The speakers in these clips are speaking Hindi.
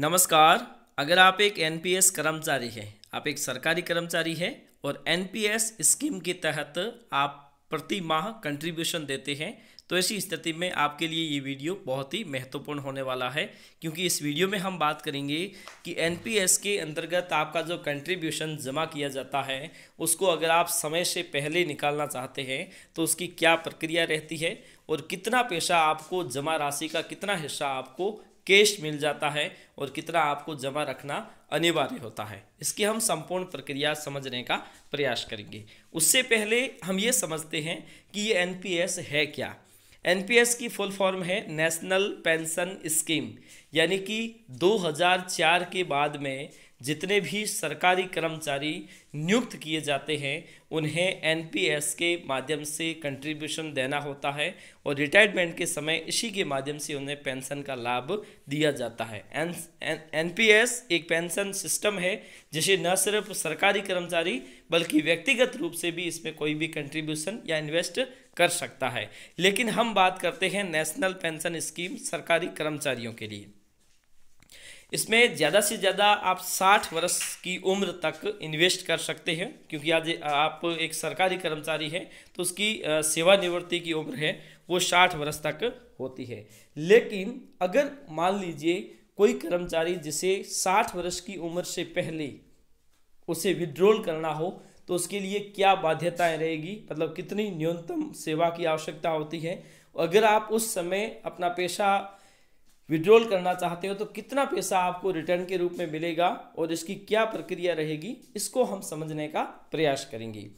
नमस्कार अगर आप एक एनपीएस कर्मचारी हैं आप एक सरकारी कर्मचारी हैं और एनपीएस स्कीम के तहत आप प्रति माह कंट्रीब्यूशन देते हैं तो ऐसी स्थिति में आपके लिए ये वीडियो बहुत ही महत्वपूर्ण होने वाला है क्योंकि इस वीडियो में हम बात करेंगे कि एनपीएस के अंतर्गत आपका जो कंट्रीब्यूशन जमा किया जाता है उसको अगर आप समय से पहले निकालना चाहते हैं तो उसकी क्या प्रक्रिया रहती है और कितना पैसा आपको जमा राशि का कितना हिस्सा आपको कैश मिल जाता है और कितना आपको जमा रखना अनिवार्य होता है इसकी हम संपूर्ण प्रक्रिया समझने का प्रयास करेंगे उससे पहले हम ये समझते हैं कि ये एनपीएस है क्या एनपीएस की फुल फॉर्म है नेशनल पेंशन स्कीम यानी कि 2004 के बाद में जितने भी सरकारी कर्मचारी नियुक्त किए जाते हैं उन्हें एनपीएस के माध्यम से कंट्रीब्यूशन देना होता है और रिटायरमेंट के समय इसी के माध्यम से उन्हें पेंशन का लाभ दिया जाता है एन एनपीएस एक पेंशन सिस्टम है जिसे न सिर्फ सरकारी कर्मचारी बल्कि व्यक्तिगत रूप से भी इसमें कोई भी कंट्रीब्यूशन या इन्वेस्ट कर सकता है लेकिन हम बात करते हैं नेशनल पेंशन स्कीम सरकारी कर्मचारियों के लिए इसमें ज़्यादा से ज़्यादा आप 60 वर्ष की उम्र तक इन्वेस्ट कर सकते हैं क्योंकि आज आप एक सरकारी कर्मचारी हैं तो उसकी सेवानिवृत्ति की उम्र है वो 60 वर्ष तक होती है लेकिन अगर मान लीजिए कोई कर्मचारी जिसे 60 वर्ष की उम्र से पहले उसे विड्रॉल करना हो तो उसके लिए क्या बाध्यताएँ रहेगी मतलब कितनी न्यूनतम सेवा की आवश्यकता होती है अगर आप उस समय अपना पेशा विड्रॉल करना चाहते हो तो कितना पैसा आपको रिटर्न के रूप में मिलेगा और इसकी क्या प्रक्रिया रहेगी इसको हम समझने का प्रयास करेंगे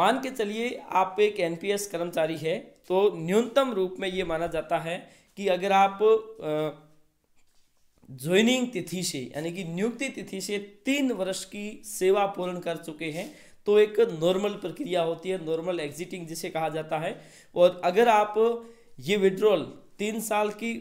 मान के चलिए आप एक एनपीएस कर्मचारी है तो न्यूनतम रूप में ये माना जाता है कि अगर आप ज्वाइनिंग तिथि से यानी कि नियुक्ति तिथि से तीन वर्ष की सेवा पूर्ण कर चुके हैं तो एक नॉर्मल प्रक्रिया होती है नॉर्मल एग्जिटिंग जिसे कहा जाता है और अगर आप ये विड्रॉल तीन साल की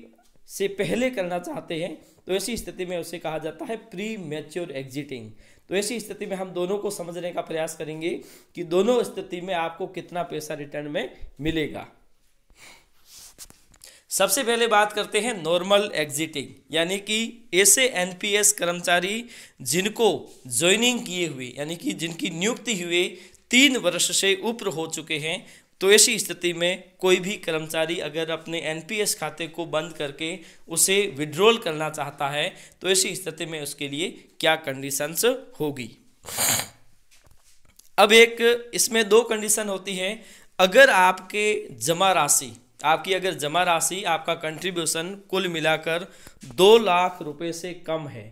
से पहले करना चाहते हैं तो ऐसी स्थिति में उसे कहा जाता है प्री मैच्योर एग्जिटिंग तो ऐसी स्थिति में हम दोनों को समझने का प्रयास करेंगे कि दोनों स्थिति में आपको कितना पैसा रिटर्न में मिलेगा सबसे पहले बात करते हैं नॉर्मल एग्जिटिंग यानी कि ऐसे एनपीएस कर्मचारी जिनको ज्वाइनिंग किए हुए यानी कि जिनकी नियुक्ति हुए तीन वर्ष से ऊपर हो चुके हैं तो ऐसी स्थिति में कोई भी कर्मचारी अगर अपने एनपीएस खाते को बंद करके उसे विड्रॉल करना चाहता है तो ऐसी स्थिति में उसके लिए क्या कंडीशंस होगी अब एक इसमें दो कंडीशन होती है अगर आपके जमा राशि आपकी अगर जमा राशि आपका कंट्रीब्यूशन कुल मिलाकर दो लाख रुपए से कम है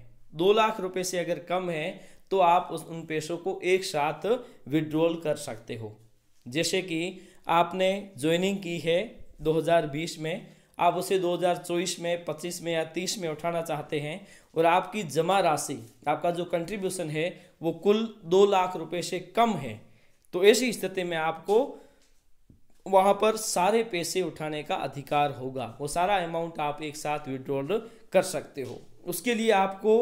दो लाख रुपए से अगर कम है तो आप उस उन पैसों को एक साथ विड्रॉल कर सकते हो जैसे कि आपने ज्वाइनिंग की है 2020 में आप उसे 2024 में 25 में या 30 में उठाना चाहते हैं और आपकी जमा राशि आपका जो कंट्रीब्यूशन है वो कुल दो लाख रुपए से कम है तो ऐसी स्थिति में आपको वहाँ पर सारे पैसे उठाने का अधिकार होगा वो सारा अमाउंट आप एक साथ विड्रॉल कर सकते हो उसके लिए आपको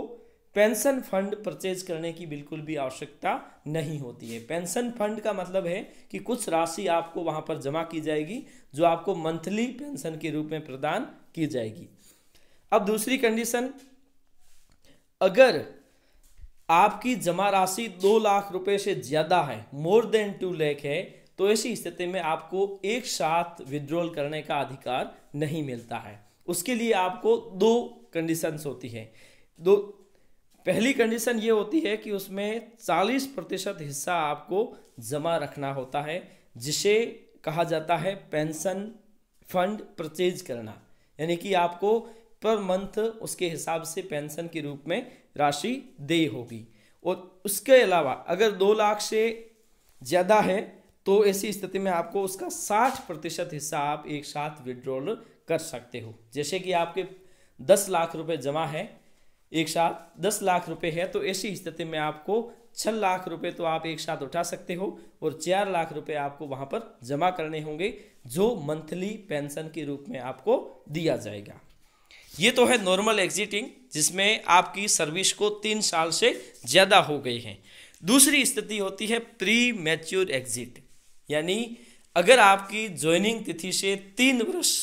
पेंशन फंड परचेज करने की बिल्कुल भी आवश्यकता नहीं होती है पेंशन फंड का मतलब है कि कुछ राशि आपको वहां पर जमा की जाएगी जो आपको मंथली पेंशन के रूप में प्रदान की जाएगी अब दूसरी कंडीशन अगर आपकी जमा राशि दो लाख रुपए से ज़्यादा है मोर देन टू लैख है तो ऐसी स्थिति में आपको एक साथ विड्रॉल करने का अधिकार नहीं मिलता है उसके लिए आपको दो कंडीशंस होती है दो पहली कंडीशन ये होती है कि उसमें 40 प्रतिशत हिस्सा आपको जमा रखना होता है जिसे कहा जाता है पेंशन फंड परचेज करना यानी कि आपको पर मंथ उसके हिसाब से पेंशन के रूप में राशि दे होगी और उसके अलावा अगर दो लाख से ज़्यादा है तो ऐसी स्थिति में आपको उसका साठ प्रतिशत हिस्सा आप एक साथ विड्रॉल कर सकते हो जैसे कि आपके दस लाख रुपए जमा है एक साथ दस लाख रुपए है तो ऐसी स्थिति में आपको छह लाख रुपए तो आप एक साथ उठा सकते हो और चार लाख रुपए आपको वहां पर जमा करने होंगे जो मंथली पेंशन के रूप में आपको दिया जाएगा ये तो है नॉर्मल एग्जिटिंग जिसमें आपकी सर्विस को तीन साल से ज़्यादा हो गई है दूसरी स्थिति होती है प्री मैच्योर एग्जिट यानी अगर आपकी ज्वाइनिंग तिथि से तीन वर्ष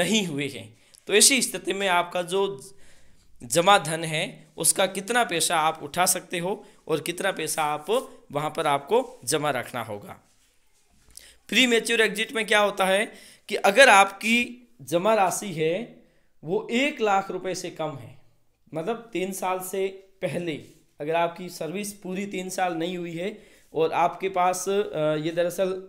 नहीं हुए हैं तो ऐसी स्थिति में आपका जो जमा धन है उसका कितना पैसा आप उठा सकते हो और कितना पैसा आप वहां पर आपको जमा रखना होगा प्री मेच्योर एग्जिट में क्या होता है कि अगर आपकी जमा राशि है वो एक लाख रुपए से कम है मतलब तीन साल से पहले अगर आपकी सर्विस पूरी तीन साल नहीं हुई है और आपके पास ये दरअसल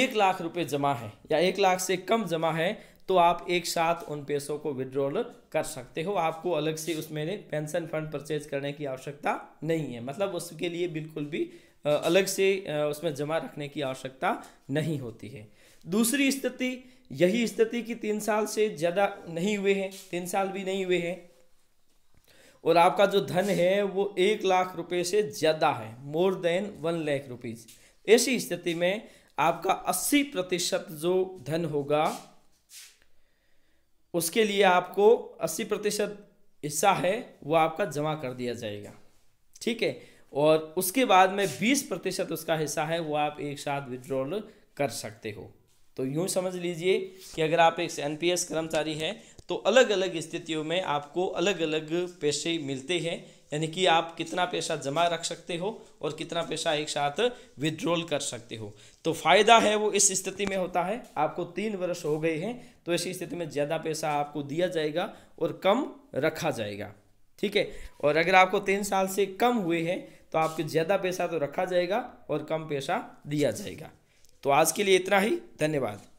एक लाख रुपए जमा है या एक लाख से कम जमा है तो आप एक साथ उन पैसों को विड्रॉल कर सकते हो आपको अलग से उसमें पेंशन फंड परचेज करने की आवश्यकता नहीं है मतलब उसके लिए बिल्कुल भी अलग से उसमें जमा रखने की आवश्यकता नहीं होती है दूसरी स्थिति यही स्थिति कि तीन साल से ज़्यादा नहीं हुए हैं तीन साल भी नहीं हुए हैं और आपका जो धन है वो एक लाख रुपए से ज़्यादा है more than one lakh rupees ऐसी स्थिति में आपका अस्सी प्रतिशत जो धन होगा उसके लिए आपको 80 प्रतिशत हिस्सा है वो आपका जमा कर दिया जाएगा ठीक है और उसके बाद में 20 प्रतिशत उसका हिस्सा है वो आप एक साथ विड्रॉल कर सकते हो तो यूँ समझ लीजिए कि अगर आप एक एन कर्मचारी है तो अलग अलग स्थितियों में आपको अलग अलग पैसे मिलते हैं यानी कि आप कितना पैसा जमा रख सकते हो और कितना पैसा एक साथ विड्रॉल कर सकते हो तो फ़ायदा है वो इस स्थिति में होता है आपको तीन वर्ष हो गए हैं तो ऐसी स्थिति में ज़्यादा पैसा आपको दिया जाएगा और कम रखा जाएगा ठीक है और अगर आपको तीन साल से कम हुए हैं तो आपको ज़्यादा पैसा तो रखा जाएगा और कम पैसा दिया जाएगा तो आज के लिए इतना ही धन्यवाद